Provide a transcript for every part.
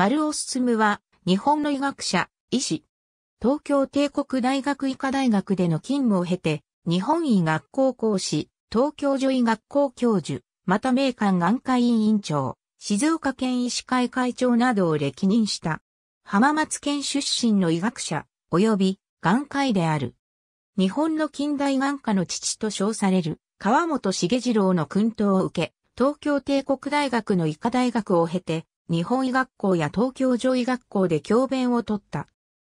丸尾進は、日本の医学者、医師。東京帝国大学医科大学での勤務を経て、日本医学校講師、東京女医学校教授、また名館眼科委員長、静岡県医師会会長などを歴任した。浜松県出身の医学者、及び眼科医である。日本の近代眼科の父と称される川本茂次郎の薫陶を受け、東京帝国大学の医科大学を経て、日本医学校や東京女医学校で教鞭を取った。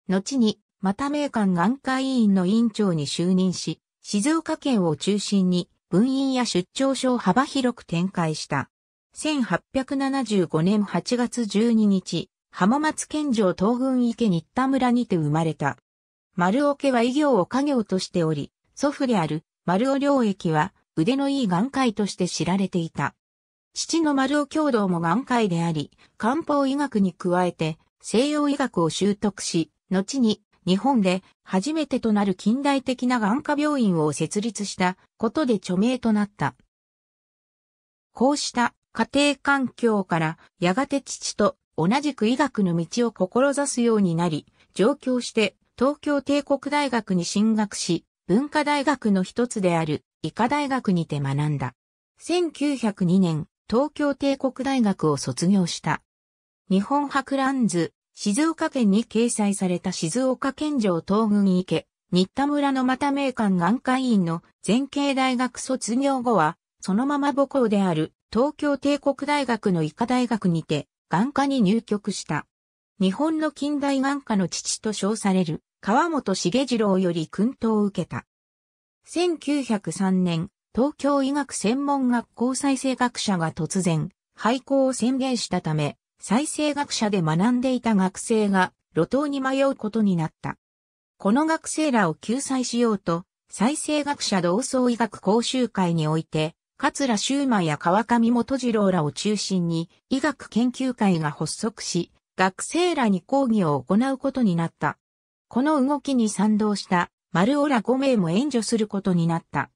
後に、また名館眼科医院の院長に就任し、静岡県を中心に分院や出張所を幅広く展開した。1875年8月12日、浜松県城東郡池新田村にて生まれた。丸尾家は医業を家業としており、祖父である丸尾良域は腕のいい眼科医として知られていた。父の丸尾共同も眼科医であり、漢方医学に加えて西洋医学を習得し、後に日本で初めてとなる近代的な眼科病院を設立したことで著名となった。こうした家庭環境からやがて父と同じく医学の道を志すようになり、上京して東京帝国大学に進学し、文化大学の一つである医科大学にて学んだ。1902年、東京帝国大学を卒業した。日本博覧図、静岡県に掲載された静岡県城東軍池、新田村の又名館眼科医院の前景大学卒業後は、そのまま母校である東京帝国大学の医科大学にて、眼科に入局した。日本の近代眼科の父と称される川本茂次郎より訓導を受けた。1903年、東京医学専門学校再生学者が突然、廃校を宣言したため、再生学者で学んでいた学生が路頭に迷うことになった。この学生らを救済しようと、再生学者同窓医学講習会において、桂修馬や川上元次郎らを中心に医学研究会が発足し、学生らに講義を行うことになった。この動きに賛同した丸オら5名も援助することになった。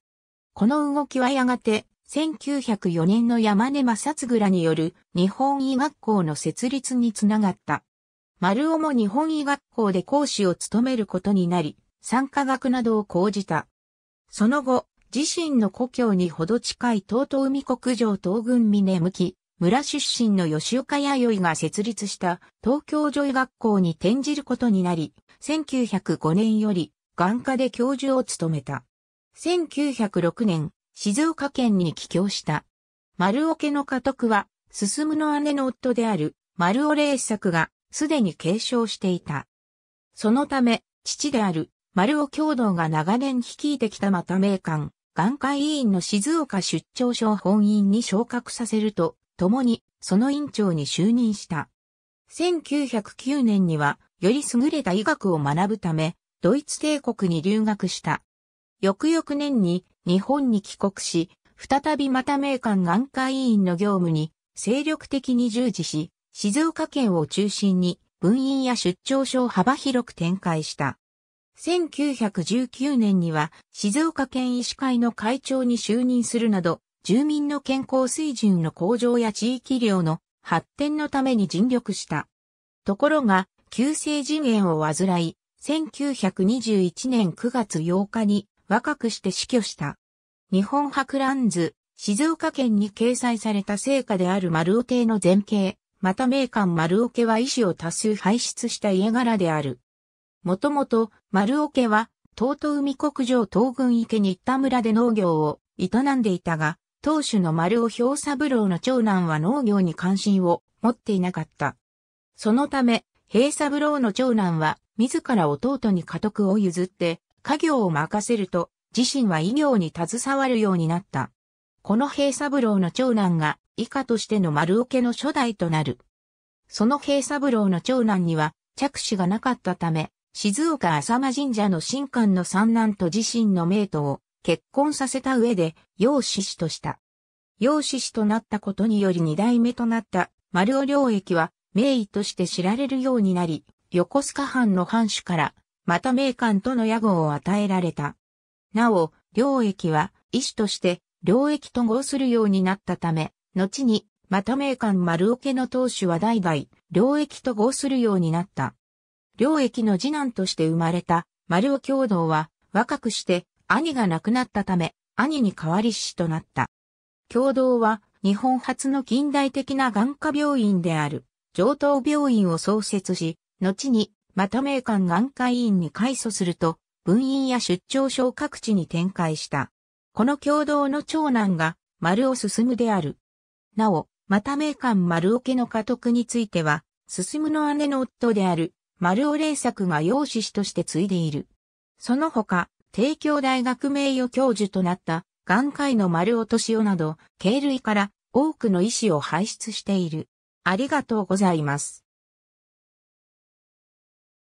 この動きはやがて、1904年の山根正嗣らによる日本医学校の設立につながった。丸尾も日本医学校で講師を務めることになり、産科学などを講じた。その後、自身の故郷にほど近い東東海国城東軍峰向き、村出身の吉岡弥生が設立した東京女医学校に転じることになり、1905年より眼科で教授を務めた。1906年、静岡県に帰郷した。丸尾家の家督は、進の姉の夫である丸尾霊作がすでに継承していた。そのため、父である丸尾共同が長年率いてきたまた名官、眼科委員の静岡出張所本院に昇格させると、共にその院長に就任した。1909年には、より優れた医学を学ぶため、ドイツ帝国に留学した。翌々年に日本に帰国し、再びまた名官眼科医院の業務に精力的に従事し、静岡県を中心に分院や出張所を幅広く展開した。1919年には静岡県医師会の会長に就任するなど、住民の健康水準の向上や地域医療の発展のために尽力した。ところが、急性腎炎を患い、1921年9月8日に若くして死去した。日本博覧図、静岡県に掲載された成果である丸尾邸の前景、また名館丸尾家は医師を多数輩出した家柄である。もともと丸尾家は、東都海国上東軍池っ田村で農業を営んでいたが、当主の丸尾兵三郎の長男は農業に関心を持っていなかった。そのため、平三郎の長男は、自ら弟に家督を譲って、家業を任せると、自身は医業に携わるようになった。この平三郎の長男が、以下としての丸桶の初代となる。その平三郎の長男には、着手がなかったため、静岡浅間神社の神官の三男と自身の名徒を結婚させた上で、養子師とした。養子師となったことにより二代目となった丸尾領域は、名医として知られるようになり、横須賀藩の藩主からまた名官との野号を与えられた。なお、領益は、医師として、領益と合するようになったため、後に、また名官丸桶の当主は代々、領益と合するようになった。領益の次男として生まれた、丸尾共同は、若くして、兄が亡くなったため、兄に代わり師となった。共同は、日本初の近代的な眼科病院である、上等病院を創設し、後にまた名官眼科医院に改組すると、分院や出張所を各地に展開した。この共同の長男が、丸尾進である。なお、また名官丸尾家の家督については、進の姉の夫である、丸尾霊作が養子として継いでいる。その他、帝京大学名誉教授となった、眼科医の丸尾敏夫など、経類から多くの医師を輩出している。ありがとうございます。